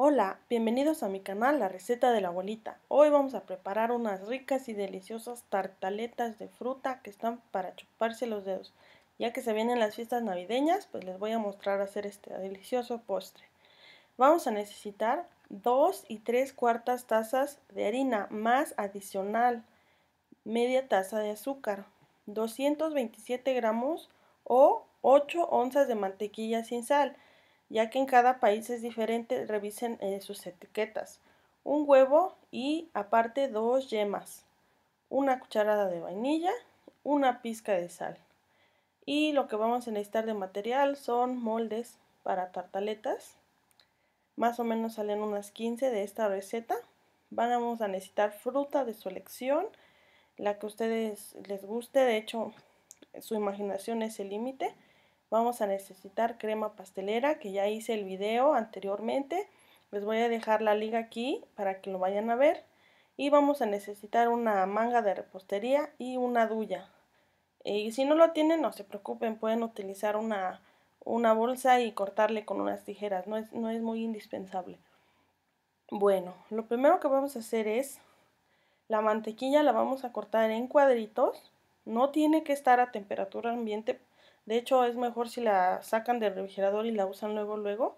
Hola, bienvenidos a mi canal La Receta de la Abuelita. Hoy vamos a preparar unas ricas y deliciosas tartaletas de fruta que están para chuparse los dedos. Ya que se vienen las fiestas navideñas, pues les voy a mostrar hacer este delicioso postre. Vamos a necesitar 2 y 3 cuartas tazas de harina, más adicional media taza de azúcar, 227 gramos o 8 onzas de mantequilla sin sal, ya que en cada país es diferente, revisen eh, sus etiquetas. Un huevo y aparte dos yemas, una cucharada de vainilla, una pizca de sal. Y lo que vamos a necesitar de material son moldes para tartaletas. Más o menos salen unas 15 de esta receta. Vamos a necesitar fruta de su elección, la que ustedes les guste. De hecho, su imaginación es el límite vamos a necesitar crema pastelera que ya hice el video anteriormente les voy a dejar la liga aquí para que lo vayan a ver y vamos a necesitar una manga de repostería y una duya y si no lo tienen no se preocupen pueden utilizar una, una bolsa y cortarle con unas tijeras no es, no es muy indispensable bueno lo primero que vamos a hacer es la mantequilla la vamos a cortar en cuadritos no tiene que estar a temperatura ambiente de hecho, es mejor si la sacan del refrigerador y la usan luego, luego.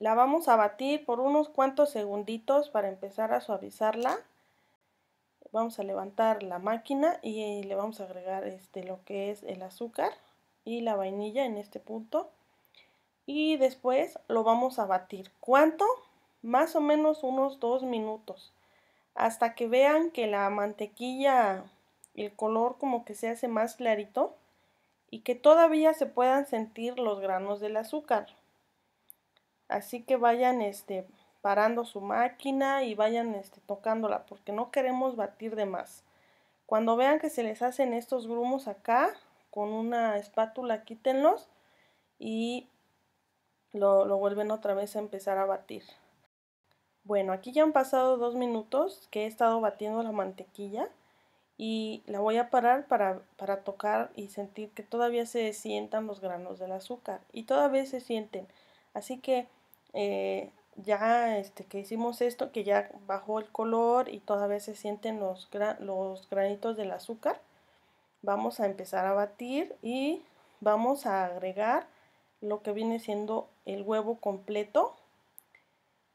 La vamos a batir por unos cuantos segunditos para empezar a suavizarla. Vamos a levantar la máquina y le vamos a agregar este, lo que es el azúcar y la vainilla en este punto. Y después lo vamos a batir. ¿Cuánto? Más o menos unos dos minutos. Hasta que vean que la mantequilla, el color como que se hace más clarito y que todavía se puedan sentir los granos del azúcar. Así que vayan este, parando su máquina y vayan este, tocándola porque no queremos batir de más. Cuando vean que se les hacen estos grumos acá, con una espátula quítenlos y lo, lo vuelven otra vez a empezar a batir. Bueno, aquí ya han pasado dos minutos que he estado batiendo la mantequilla y la voy a parar para, para, tocar y sentir que todavía se sientan los granos del azúcar y todavía se sienten. Así que eh, ya este, que hicimos esto, que ya bajó el color y todavía se sienten los, los granitos del azúcar, vamos a empezar a batir y vamos a agregar lo que viene siendo el huevo completo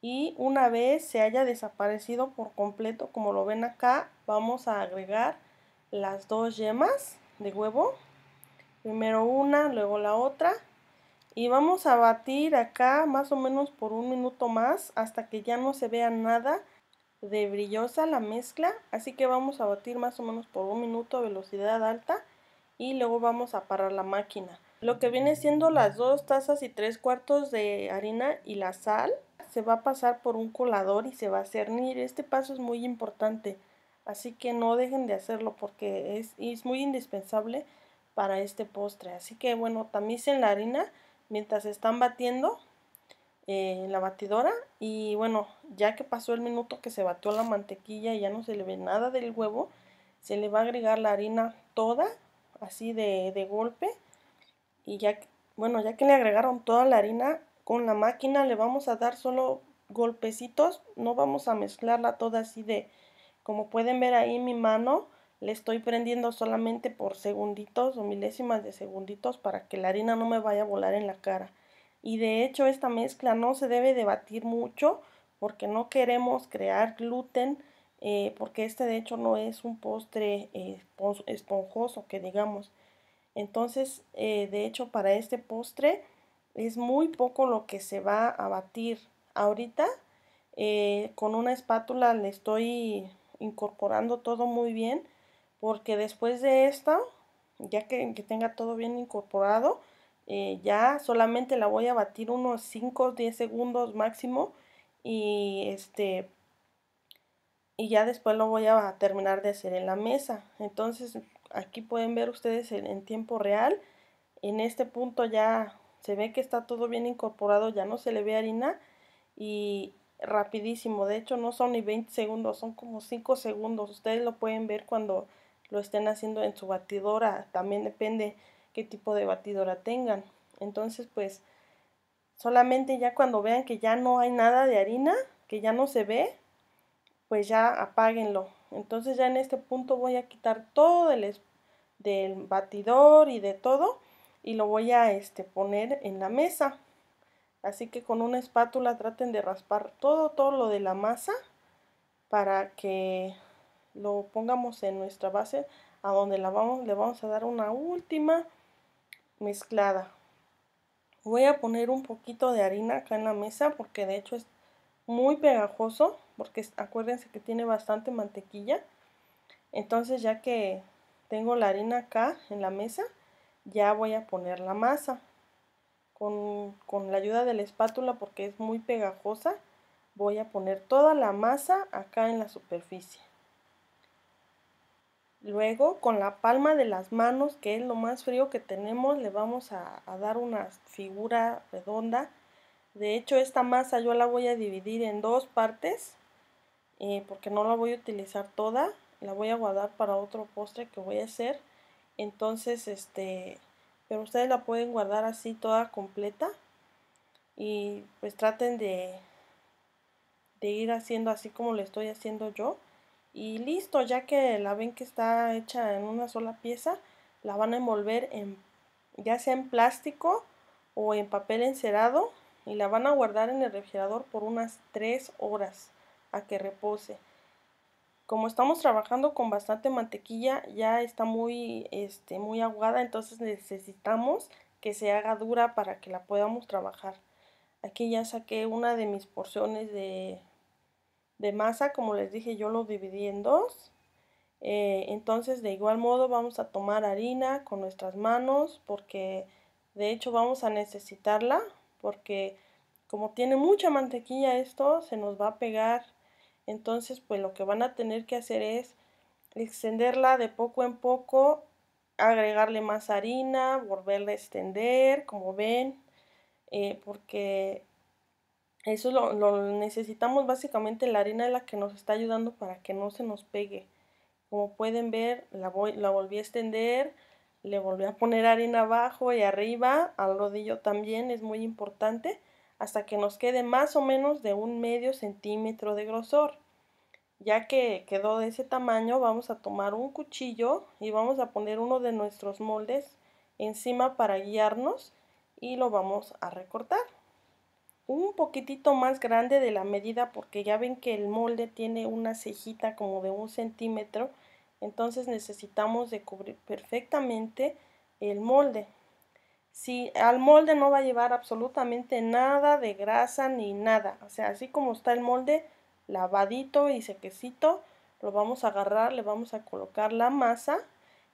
y una vez se haya desaparecido por completo como lo ven acá vamos a agregar las dos yemas de huevo primero una luego la otra y vamos a batir acá más o menos por un minuto más hasta que ya no se vea nada de brillosa la mezcla así que vamos a batir más o menos por un minuto a velocidad alta y luego vamos a parar la máquina. Lo que viene siendo las dos tazas y tres cuartos de harina y la sal se va a pasar por un colador y se va a cernir. Este paso es muy importante, así que no dejen de hacerlo porque es, es muy indispensable para este postre. Así que bueno, tamicen la harina mientras están batiendo eh, la batidora y bueno, ya que pasó el minuto que se batió la mantequilla y ya no se le ve nada del huevo, se le va a agregar la harina toda así de, golpe y ya, bueno, ya que le agregaron toda la harina, con la máquina le vamos a dar solo golpecitos, no vamos a mezclarla toda así de, como pueden ver ahí mi mano, le estoy prendiendo solamente por segunditos o milésimas de segunditos para que la harina no me vaya a volar en la cara. Y de hecho esta mezcla no se debe de batir mucho porque no queremos crear gluten eh, porque este de hecho no es un postre eh, esponjoso que digamos. Entonces, eh, de hecho, para este postre es muy poco lo que se va a batir. Ahorita, con una espátula le estoy incorporando todo muy bien, porque después de esto, ya que, que tenga todo bien incorporado, ya solamente la voy a batir unos 5 o 10 segundos máximo y este y ya después lo voy a terminar de hacer en la mesa. Entonces aquí pueden ver ustedes en, tiempo real. En este punto ya se ve que está todo bien incorporado, ya no se le ve harina y rapidísimo. De hecho no son ni 20 segundos, son como 5 segundos. Ustedes lo pueden ver cuando lo estén haciendo en su batidora. También depende qué tipo de batidora tengan. Entonces pues solamente ya cuando vean que ya no hay nada de harina, que ya no se ve, pues ya apáguenlo. Entonces ya en este punto voy a quitar todo del, del batidor y de todo y lo voy a este, poner en la mesa. Así que con una espátula traten de raspar todo, todo lo de la masa para que lo pongamos en nuestra base a donde la vamos, le vamos a dar una última mezclada. Voy a poner un poquito de harina acá en la mesa porque de hecho es muy pegajoso porque acuérdense que tiene bastante mantequilla. Entonces ya que tengo la harina acá en la mesa, ya voy a poner la masa. Con, la ayuda de la espátula porque es muy pegajosa, voy a poner toda la masa acá en la superficie. Luego con la palma de las manos, que es lo más frío que tenemos, le vamos a, a, dar una figura redonda. De hecho esta masa yo la voy a dividir en dos partes eh, porque no la voy a utilizar toda, la voy a guardar para otro postre que voy a hacer. Entonces, este, pero ustedes la pueden guardar así toda completa y pues traten de, de ir haciendo así como lo estoy haciendo yo. Y listo, ya que la ven que está hecha en una sola pieza, la van a envolver en, ya sea en plástico o en papel encerado y la van a guardar en el refrigerador por unas 3 horas a que repose. Como estamos trabajando con bastante mantequilla, ya está muy, este, muy aguada, entonces necesitamos que se haga dura para que la podamos trabajar. Aquí ya saqué una de mis porciones de, de masa, como les dije yo lo dividí en dos. Eh, entonces de igual modo vamos a tomar harina con nuestras manos porque de hecho vamos a necesitarla porque como tiene mucha mantequilla esto se nos va a pegar entonces, pues lo que van a tener que hacer es extenderla de poco en poco, agregarle más harina, volverla a extender, como ven, eh, porque eso lo, necesitamos básicamente la harina es la que nos está ayudando para que no se nos pegue. Como pueden ver, la, la volví a extender, le volví a poner harina abajo y arriba, al rodillo también, es muy importante hasta que nos quede más o menos de un medio centímetro de grosor. Ya que quedó de ese tamaño, vamos a tomar un cuchillo y vamos a poner uno de nuestros moldes encima para guiarnos y lo vamos a recortar. Un poquitito más grande de la medida porque ya ven que el molde tiene una cejita como de un centímetro. Entonces necesitamos de cubrir perfectamente el molde si al molde no va a llevar absolutamente nada de grasa ni nada. O sea, así como está el molde, lavadito y sequecito, lo vamos a agarrar, le vamos a colocar la masa,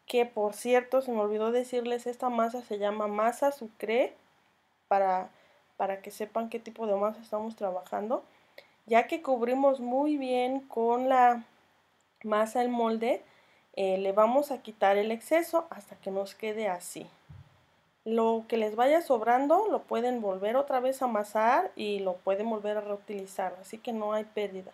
que por cierto, se me olvidó decirles, esta masa se llama masa sucre, para, para que sepan qué tipo de masa estamos trabajando. Ya que cubrimos muy bien con la masa el molde, eh, le vamos a quitar el exceso hasta que nos quede así. Lo que les vaya sobrando lo pueden volver otra vez a amasar y lo pueden volver a reutilizar, así que no hay pérdida.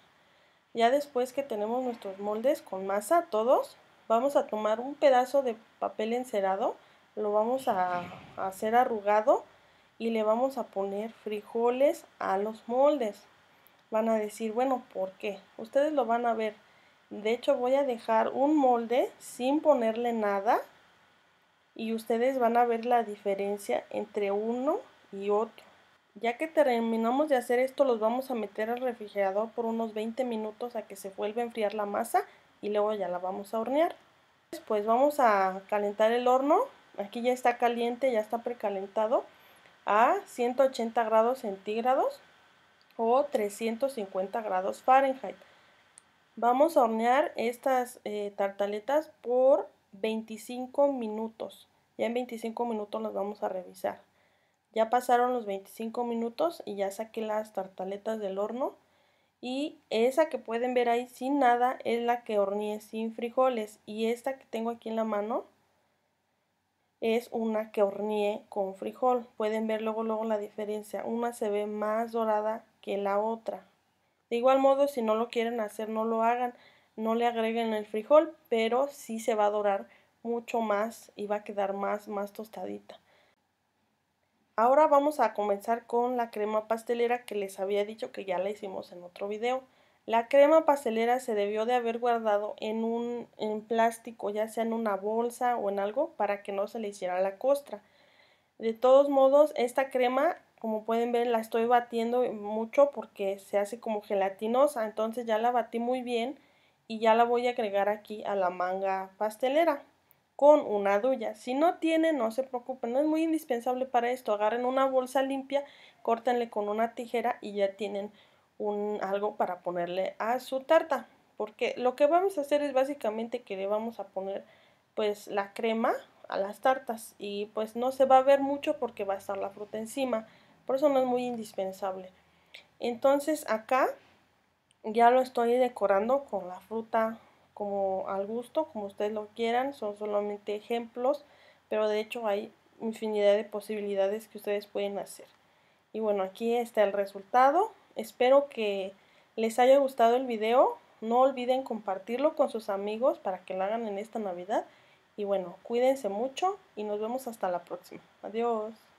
Ya después que tenemos nuestros moldes con masa todos, vamos a tomar un pedazo de papel encerado, lo vamos a, hacer arrugado y le vamos a poner frijoles a los moldes. Van a decir, bueno, ¿por qué? Ustedes lo van a ver. De hecho voy a dejar un molde sin ponerle nada y ustedes van a ver la diferencia entre uno y otro. Ya que terminamos de hacer esto, los vamos a meter al refrigerador por unos 20 minutos a que se vuelva a enfriar la masa y luego ya la vamos a hornear. después pues vamos a calentar el horno. Aquí ya está caliente, ya está precalentado a 180 grados centígrados o 350 grados Fahrenheit. Vamos a hornear estas eh, tartaletas por 25 minutos. Ya en 25 minutos las vamos a revisar. Ya pasaron los 25 minutos y ya saqué las tartaletas del horno. Y esa que pueden ver ahí sin nada es la que horneé sin frijoles. Y esta que tengo aquí en la mano es una que horneé con frijol. Pueden ver luego, luego la diferencia. Una se ve más dorada que la otra. De igual modo, si no lo quieren hacer, no lo hagan no le agreguen el frijol, pero sí se va a dorar mucho más y va a quedar más, más tostadita. Ahora vamos a comenzar con la crema pastelera que les había dicho que ya la hicimos en otro video. La crema pastelera se debió de haber guardado en un en plástico, ya sea en una bolsa o en algo, para que no se le hiciera la costra. De todos modos, esta crema, como pueden ver, la estoy batiendo mucho porque se hace como gelatinosa, entonces ya la batí muy bien y ya la voy a agregar aquí a la manga pastelera con una duya. Si no tiene, no se preocupen, no es muy indispensable para esto. Agarren una bolsa limpia, córtenle con una tijera y ya tienen un, algo para ponerle a su tarta. Porque lo que vamos a hacer es básicamente que le vamos a poner pues la crema a las tartas y pues no se va a ver mucho porque va a estar la fruta encima. Por eso no es muy indispensable. Entonces acá ya lo estoy decorando con la fruta como al gusto, como ustedes lo quieran, son solamente ejemplos, pero de hecho hay infinidad de posibilidades que ustedes pueden hacer. Y bueno, aquí está el resultado. Espero que les haya gustado el video. No olviden compartirlo con sus amigos para que lo hagan en esta Navidad. Y bueno, cuídense mucho y nos vemos hasta la próxima. Adiós.